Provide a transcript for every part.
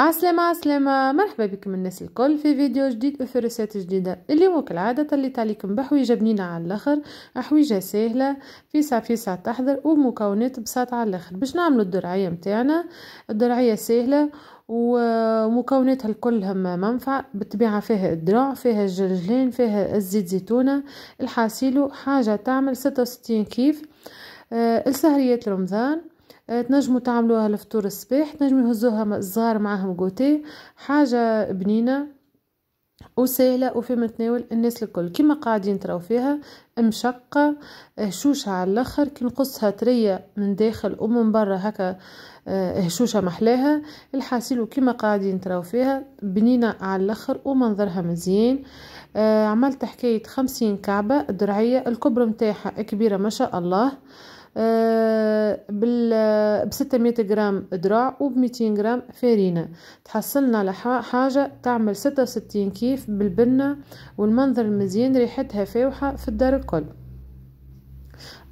عسلامة عسلامة مرحبا بكم الناس الكل في فيديو جديد وفرسات جديدة اليوم كالعادة اللي عليكم بحويجة بنينة على الاخر حويجة سهلة فيسع فيسع تحضر ومكونات بساطة على الاخر باش نعملوا الدرعية متاعنا الدرعية سهلة ومكوناتها هم منفعة بالطبيعة فيها الدرع فيها الجلجلين فيها الزيت زيتونة الحاسيلو حاجة تعمل ستة وستين كيف السهريات آه، رمضان آه، تنجموا تعملوها لفطور الصباح تنجموا يهزوها الزهر معاهم جوتي حاجه بنينه وسهلة وفي متناول الناس الكل كما قاعدين تراو فيها مشقة آه، هشوشة على الاخر كي نقصها ترية من داخل ومن برا هكا آه، هشوشة محلاها الحاسيل كما قاعدين تراو فيها بنينة على الاخر ومنظرها مزيان عملت حكاية خمسين كعبة درعية الكبر متاحة كبيرة ما شاء الله آه، ب 600 آه، غرام ذراع وب 200 غرام فارينة تحصلنا على حاجة تعمل 66 كيف بالبنة والمنظر المزيان ريحتها فاوحة في الدار الكل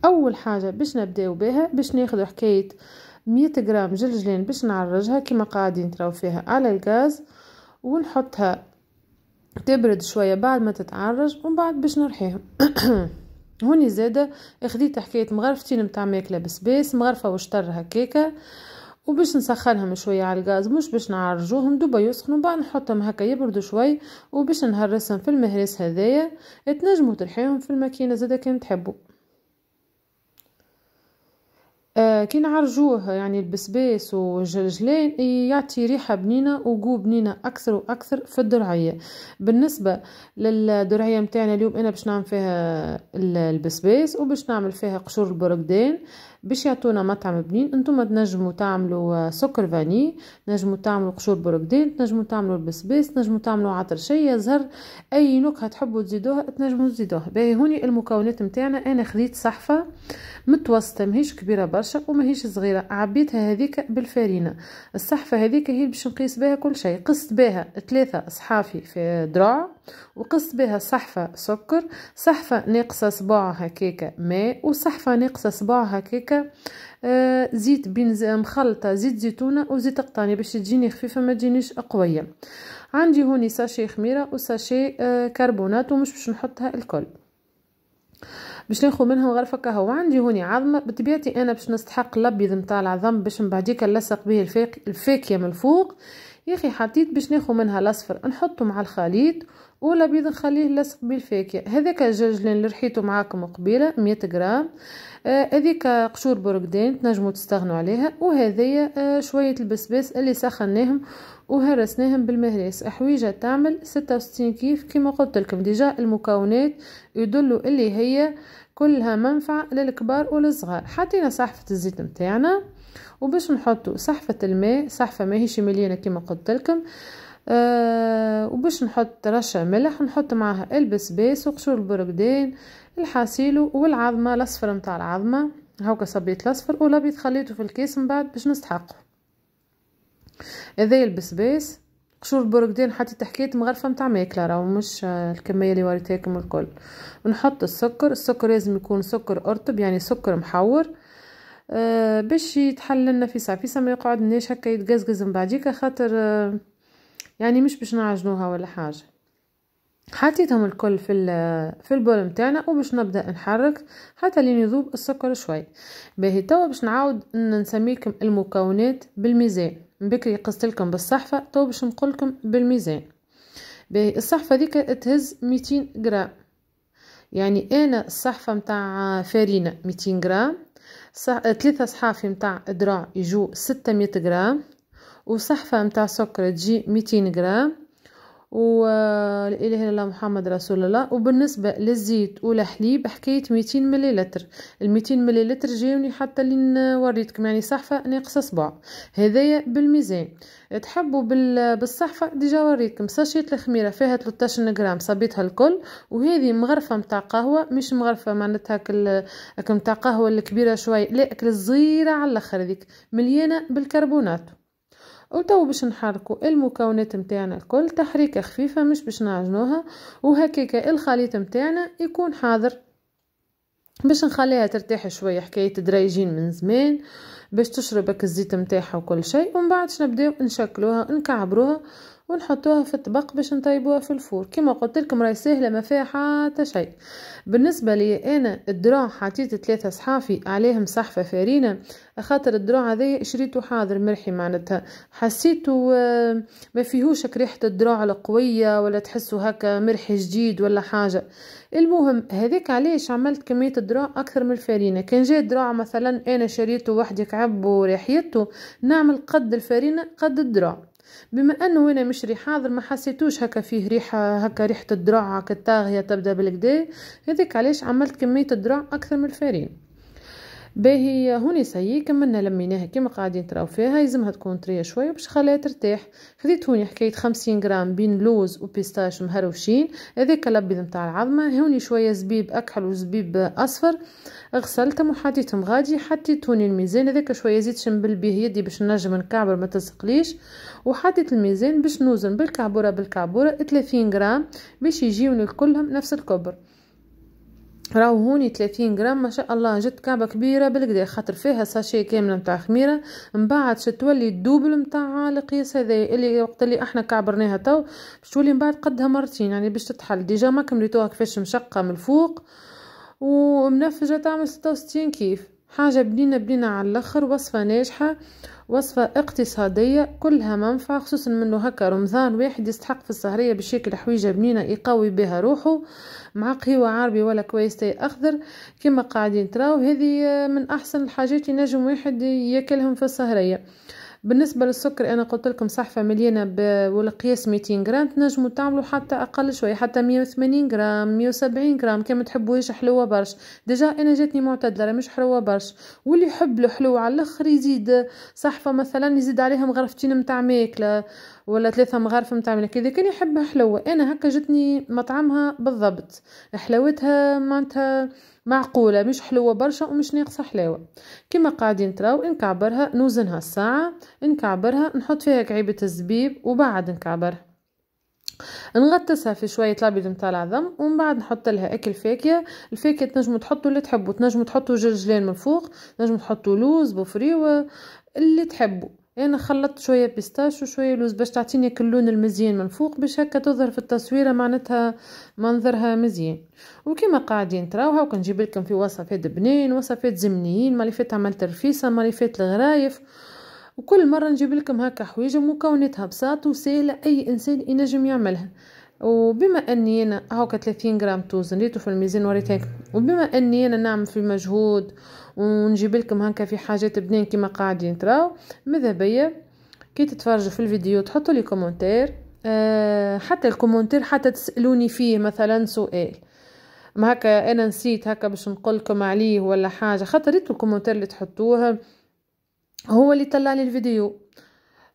أول حاجة باش نبداو بها باش ناخدو حكاية مية غرام جلجلان باش نعرجها كما قاعدين تراو فيها على الغاز ونحطها تبرد شوية بعد ما تتعرج ومن بعد باش نرحيهم هوني زادة خديت حكاية مغرفتين متاع ماكلة بسباس مغرفة وشطر هكاكا وباش نسخنهم شوية على الغاز مش باش نعرجوهم دوبا يسخنوا بعد نحطهم هكا يبردوا شوي وباش نهرسهم في المهرس هذايا تنجموا تلحيهم في الماكينة زادا كان تحبوا آه، كي نعرجوه يعني البسباس والجلجلان يعطي ريحة بنينة وجو بنينة أكثر وأكثر في الدرعية بالنسبة للدرعية متاعنا اليوم أنا باش نعمل فيها البسباس وباش نعمل فيها قشور البرقدان باش يعطونا مطعم بنين انتم تنجموا تعملوا آه، سكر فاني نجموا تعملوا قشور برقدين تنجموا تعملوا البسباس تنجموا تعملوا عطر شيا زهر اي نكهه تحبوا تزيدوها تنجموا تزيدوها باهي هوني المكونات نتاعنا انا خديت صحفه متوسطه ماهيش كبيره برشا وماهيش صغيره عبيتها هذيك بالفارينه الصحفه هذيك هي باش نقيس بها كل شيء قست بها ثلاثه صحافي في دراع وقست بها صحفه سكر صحفه ناقصه صباع هكاك ماء وصحفه ناقصه صباع هكاك هكا آه، زيت بين مخلطه زيت زيتونه وزيت قطاني باش تجيني خفيفه ما تجينيش قويه عندي هوني ساشي خميره وساشي آه، كربونات ومش باش نحطها الكل باش ناخذ منهم غرفه كهو عندي هوني عظمه بطبيعتي انا باش نستحق الابيض نتاع العظم باش من بعديك نلصق به الفاكهه من الفوق يا اخي حطيت باش ناخذ منها الاصفر نحطه مع الخليط ولا بيض نخليه لصق بالفاكهة هذاك الجرجلان اللي رحيته معاكم قبيلة مية غرام آه، هذيك آه قشور برقدان تنجموا تستغنوا عليها وهذيا آه شوية البسباس اللي سخناهم وهرسناهم بالمهراس حويجة تعمل ستة وستين كيف كما قلت لكم ديجا المكونات يدلوا اللي هي كلها منفعة للكبار وللصغار حطينا صحفة الزيت نتاعنا وباش نحطو صحفة الماء صحفة ماهيش مليانة كما قلت لكم آه وباش نحط رشة ملح نحط معها البسباس وقشور البرقدان الحاسيلو والعظمة الاصفر متاع العظمة هاكا صبيت الاصفر والابيض خليته في الكيس من بعد باش نستحقه هذايا البسباس قشور البرقدان حتى تحكيت مغرفه نتاع ماكله راهو مش الكميه اللي وريتهاكم الكل ونحط السكر السكر لازم يكون سكر ارطب يعني سكر محور آه باش يتحللنا فيسع في ساعه في ساعه ما يقعد هكا يتقزقز من بعديكا خاطر آه يعني مش باش نعجنوها ولا حاجه حطيتهم الكل في في البول نتاعنا وباش نبدا نحرك حتى لين يذوب السكر شوي باهي توا باش نعاود نسميكم المكونات بالميزان بكري قصت لكم بالصحفه توا باش نقول لكم بالميزان باهي الصحفه ذيك تهز 200 غرام يعني انا الصحفه نتاع فارينه 200 غرام ثلاثه صحافي نتاع دراع يجو 600 غرام وصحفة متاع سكر تجي ميتين غرام والإله آه، اله الا الله محمد رسول الله وبالنسبه للزيت والحليب حكايه ميتين مليلتر الميتين مليلتر جاوني حتى لين آه، وريتكم يعني صحفه ناقص صبع هذايا بالميزان تحبوا بالصحفه ديجا وريتكم ساشيه الخميره فيها 13 غرام صبيتها الكل وهذه مغرفه متاع قهوه مش مغرفه معناتها كل متاع قهوه الكبيره شوي لا صغيره على الاخر هذيك مليانه بالكربونات وتو باش نحركو المكونات نتاعنا الكل تحريكة خفيفة مش باش نعجنوها وهكاكا الخليط نتاعنا يكون حاضر باش نخليها ترتاح شويه حكايه دريجين من زمان باش تشربك الزيت نتاعها وكل شيء ومن بعد نبداو نشكلوها نكعبروها ونحطوها في الطبق باش نطيبوها في الفور كما قلت لكم راهي ساهله ما فيها حتى شيء بالنسبه لي انا الدراع حطيت ثلاثه صحافي عليهم صحفه فارينه خاطر الدراع هذايا شريته حاضر مرحي معناتها حسيته آه، ما فيهوش ريحه الدراع القويه ولا تحسه هكا مرحي جديد ولا حاجه المهم هذاك علاش عملت كميه الدراع اكثر من الفارينه كان جاي الدراع مثلا انا شريته وحدي كعب وريحيته نعمل قد الفارينه قد الدراع بما انه انا مش ريح حاضر ما حسيتوش هكا فيه ريحه هكا ريحه الدراع هكا الطاغيه تبدا بالكدا هذيك علاش عملت كميه الدراع اكثر من الفارين باهي هوني سي كملنا لميناها كيما قاعدين تراو فيها يلزمها تكون طريه شويه باش خليها ترتاح خديت هوني حكايه 50 غرام بين لوز وبيستاش مهروشين هذاك الابيض نتاع العظمه هوني شويه زبيب اكحل وزبيب اصفر غسلتهم وحطيتهم غادي حطيت هوني الميزان هذاك شويه زيت شنبل به يدي باش نجم نكعبر ما تسقليش وحطيت الميزان باش نوزن بالكعبوره بالكعبوره 30 غرام باش يجيوني كلهم نفس الكبر راهو هوني 30 غرام ما شاء الله جت كعبه كبيره بالكدا خاطر فيها ساشي كامله نتاع خميره من بعد شتولي الدوبل نتاع القياس هذا اللي وقت اللي احنا كعبرناها تو باش تولي من بعد قدها مرتين يعني باش تتحل ديجا ما كمليتوها كيفاش مشقه من الفوق ومنفجه تعمل 66 كيف حاجة بنينة بنينة على الاخر وصفة ناجحة وصفة اقتصادية كلها منفعة خصوصا منه هكا رمضان واحد يستحق في السهرية باش ياكل حويجة بنينة يقوي بها روحه مع قهوة عربي ولا كويس تاي أخضر كما قاعدين تراو هذه من أحسن الحاجات ينجم واحد ياكلهم في السهرية بالنسبه للسكر انا قلت لكم صحفه مليانه والقياس 200 غرام تنجموا تعملوا حتى اقل شويه حتى 180 غرام 170 غرام كان ما تحبوهاش حلوه برش ديجا انا جاتني معتدله راه مش حلوه برش واللي يحب الحلو على الاخر يزيد صحفه مثلا يزيد عليها مغرفتين نتاع ماكله ولا ثلاثة مغارف نتاع ملك اذا كان يحبها حلوة انا هكا جاتني مطعمها بالضبط حلاوتها معناتها معقولة مش حلوة برشا ومش ناقصة حلاوة كما قاعدين تراو نكعبرها نوزنها الساعة نكعبرها نحط فيها كعيبة الزبيب وبعد نكعبرها نغطسها في شويه لابد متاع العظم ومن بعد نحط لها اكل فاكهه الفاكهه تنجموا تحطوا اللي تحبوا تنجموا تحطوا جلجلان من فوق تنجموا تحطوا لوز بوفريوه اللي تحبوا انا خلطت شويه بيستاش وشويه لوز باش تعطيني اللون المزيان من فوق باش هكا تظهر في التصويره معناتها منظرها مزيان وكما قاعدين تراوها وكنجيب نجيب لكم في وصفات بنين وصفات زمنيين مالي فات عملت رفيسه مالي فات الغرايف وكل مره نجيب لكم هكا حويجه مكوناتها بساط وسهله اي انسان ينجم يعملها وبما اني انا هاكا 30 غرام توز ريتو في الميزان هيك وبما اني انا نعمل في مجهود ونجيب لكم هكا في حاجات بنين كيما قاعدين تراو ماذا بيا كي تتفرجوا في الفيديو تحطوا لي كومونتير أه حتى الكومونتير حتى تسالوني فيه مثلا سؤال ما هكا انا نسيت هكا باش نقولكم عليه ولا حاجه خاطر ريتو الكومونتير اللي تحطوه هو اللي طلع لي الفيديو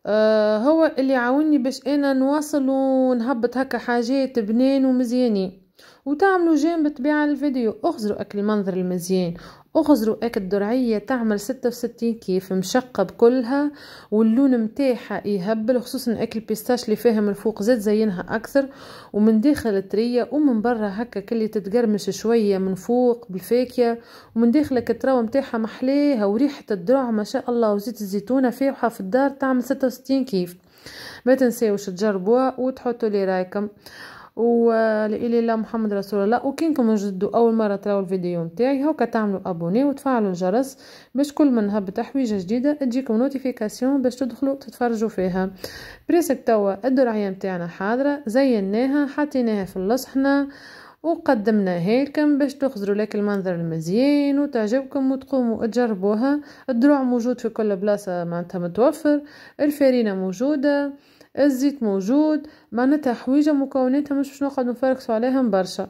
آه، هو اللي عاوني باش انا نواصل ونهبط هكا حاجات بنين ومزيانين وتعملوا جنب بالطبيعة الفيديو اخزروا اكل المنظر المزيان اخزروا اكل الدرعية تعمل ستة وستين كيف مشقة بكلها واللون متاعها يهبل خصوصا اكل بيستاش اللي فيها من فوق زاد زينها اكثر ومن داخل الترية ومن برا هكا كلي تتقرمش شوية من فوق بالفاكية ومن داخل كتراوة متاعها محليها وريحة الدرع ما شاء الله وزيت الزيتونة فيها في الدار تعمل ستة وستين كيف ما تنسيوش تجربوها وتحطوا لي رايكم ولا اله الا محمد رسول الله وكانكم من اول مره تراو الفيديو نتاعي هوكا تعملوا ابوني وتفعلوا الجرس باش كل ما نهب تحويجه جديده تجيكم نوتيفيكاسيون باش تدخلوا تتفرجوا فيها بريسك توا الدرعيه نتاعنا حاضره زيناها حطيناها في اللصحنه وقدمنا هيكم باش تخزروا لك المنظر المزيان وتعجبكم وتقوموا تجربوها الدروع موجود في كل بلاصه معناتها متوفر الفرينه موجوده الزيت موجود معناتها حويجة مكوناتها مش باش نقعد نفركسو عليهم برشا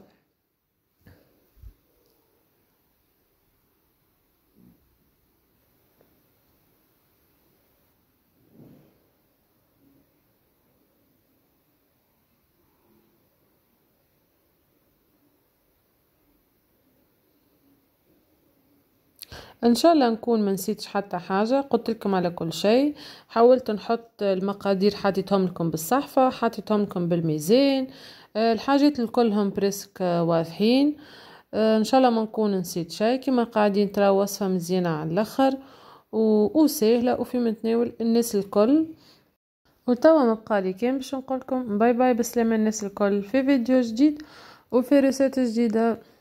ان شاء الله نكون ما نسيتش حتى حاجه قلت لكم على كل شيء حاولت نحط المقادير حطيتهم لكم بالصحفه حطيتهم لكم بالميزان آه، الحاجات الكلهم بريسك آه، واضحين آه، ان شاء الله ما نكون نسيت شيء كما قاعدين ترى وصفه مزيانه على الاخر وسهله وفي متناول الناس الكل وتوا مبقالي كان باش نقولكم باي باي بسلامه الناس الكل في فيديو جديد وفي رسالة جديده